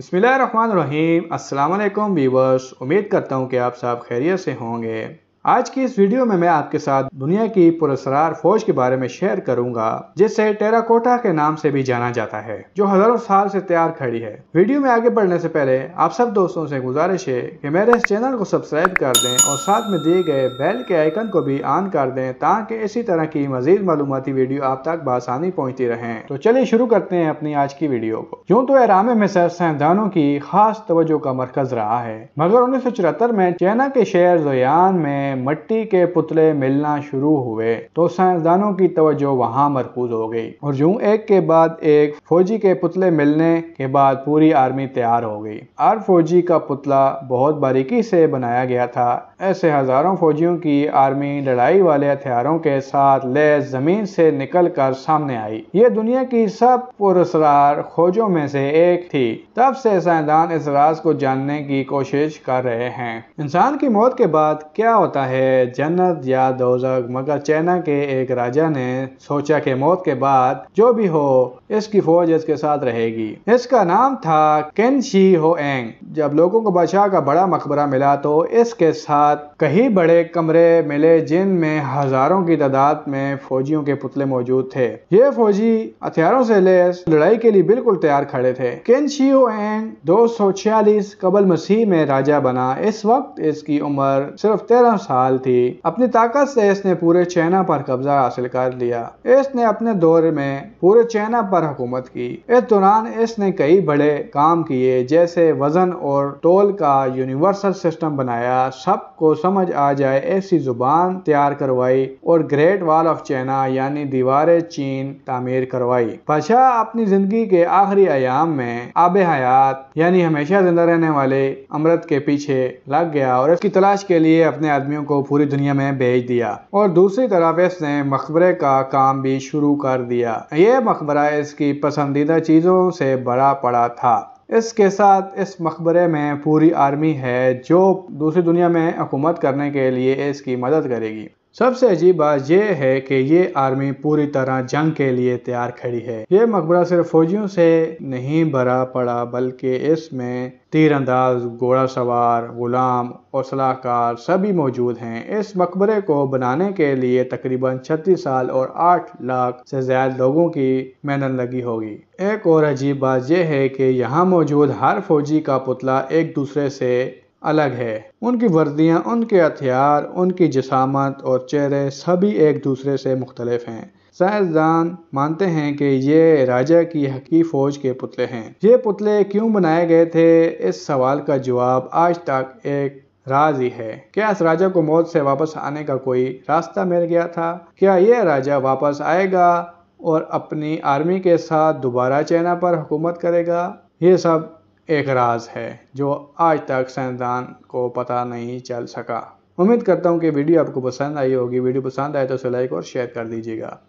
बसमिल रहीम viewers उम्मीद करता हूँ कि आप सब खैरियत से होंगे आज की इस वीडियो में मैं आपके साथ दुनिया की पुरस्कार फौज के बारे में शेयर करूंगा जिसे टेराकोटा के नाम से भी जाना जाता है जो हजारों साल से तैयार खड़ी है वीडियो में आगे बढ़ने से पहले आप सब दोस्तों से गुजारिश है कि मेरे इस चैनल को सब्सक्राइब कर दें और साथ में दिए गए बेल के आइकन को भी ऑन कर दें ताकि इसी तरह की मजीद मालूमती वीडियो आप तक बसानी पहुँचती रहे तो चलिए शुरू करते हैं अपनी आज की वीडियो को यूँ तो एरामे में सर साइंसदानों की खास तवज्जो का मरकज रहा है मगर उन्नीस में चाइना के शहर जोयान में में के पुतले मिलना शुरू हुए तो साइंसदानों की तवज्जो वहाँ मरकूज हो गई और यूं एक के बाद एक फौजी के पुतले मिलने के बाद पूरी आर्मी तैयार हो गई हर फौजी का पुतला बहुत बारीकी से बनाया गया था ऐसे हजारों फौजियों की आर्मी लड़ाई वाले हथियारों के साथ लैस जमीन से निकल कर सामने आई ये दुनिया की सब पुरस्कार खोजों में से एक थी तब से साइंसदान इस राज को जानने की कोशिश कर रहे हैं इंसान की मौत के बाद क्या होता का है जन्नत या दोजक मगर चाइना के एक राजा ने सोचा कि मौत के बाद जो भी हो इसकी फौज इसके साथ रहेगी इसका नाम था केन शी हो एंग जब लोगों को बादशाह का बड़ा मकबरा मिला तो इसके साथ कई बड़े कमरे मिले जिनमें हजारों की तादाद में फौजियों के पुतले मौजूद थे ये फौजी हथियारों से लेस लड़ाई के लिए बिल्कुल तैयार खड़े थे केन शी हो एंग दो सौ छियालीस कबल मसीह में राजा बना इस वक्त इसकी उम्र सिर्फ तेरह साल थी अपनी ताकत से इसने पूरे चाइना पर कब्जा हासिल कर लिया इसने अपने दौर में पूरे चाइना पर हुकूमत की इस दौरान इसने कई बड़े काम किए जैसे वजन और टोल का यूनिवर्सल सिस्टम बनाया सबको समझ आ जाए ऐसी जुबान तैयार करवाई और ग्रेट वॉल ऑफ चाइना यानी दीवार चीन तामीर करवाई बादशाह अपनी जिंदगी के आखिरी आयाम में आब हयात यानी हमेशा जिंदा रहने वाले अमृत के पीछे लग गया और इसकी तलाश के लिए अपने आदमियों कंपनियों को पूरी दुनिया में भेज दिया और दूसरी तरफ इसने मकबरे का काम भी शुरू कर दिया यह मकबरा इसकी पसंदीदा चीज़ों से बड़ा पड़ा था इसके साथ इस मकबरे में पूरी आर्मी है जो दूसरी दुनिया में हुकूमत करने के लिए इसकी मदद करेगी सबसे अजीब बात यह है कि ये आर्मी पूरी तरह जंग के लिए तैयार खड़ी है ये मकबरा सिर्फ फौजियों से नहीं भरा पड़ा बल्कि इसमें तीरंदाज घोड़ा सवार गुलाम और सलाहकार सभी मौजूद हैं इस मकबरे को बनाने के लिए तकरीबन 36 साल और 8 लाख से ज्यादा लोगों की मेहनत लगी होगी एक और अजीब बात यह है कि यहाँ मौजूद हर फौजी का पुतला एक दूसरे से अलग है उनकी वर्दियाँ उनके हथियार उनकी जसामत और चेहरे सभी एक दूसरे से मुख्तलिफ हैं साइंसदान मानते हैं कि ये राजा की हकी फौज के पुतले हैं ये पुतले क्यों बनाए गए थे इस सवाल का जवाब आज तक एक राज ही है क्या इस राजा को मौत से वापस आने का कोई रास्ता मिल गया था क्या यह राजा वापस आएगा और अपनी आर्मी के साथ दोबारा चाइना पर हुकूमत करेगा ये सब एक राज है जो आज तक साइंसदान को पता नहीं चल सका उम्मीद करता हूँ कि वीडियो आपको पसंद आई होगी वीडियो पसंद आए तो उसे लाइक और शेयर कर दीजिएगा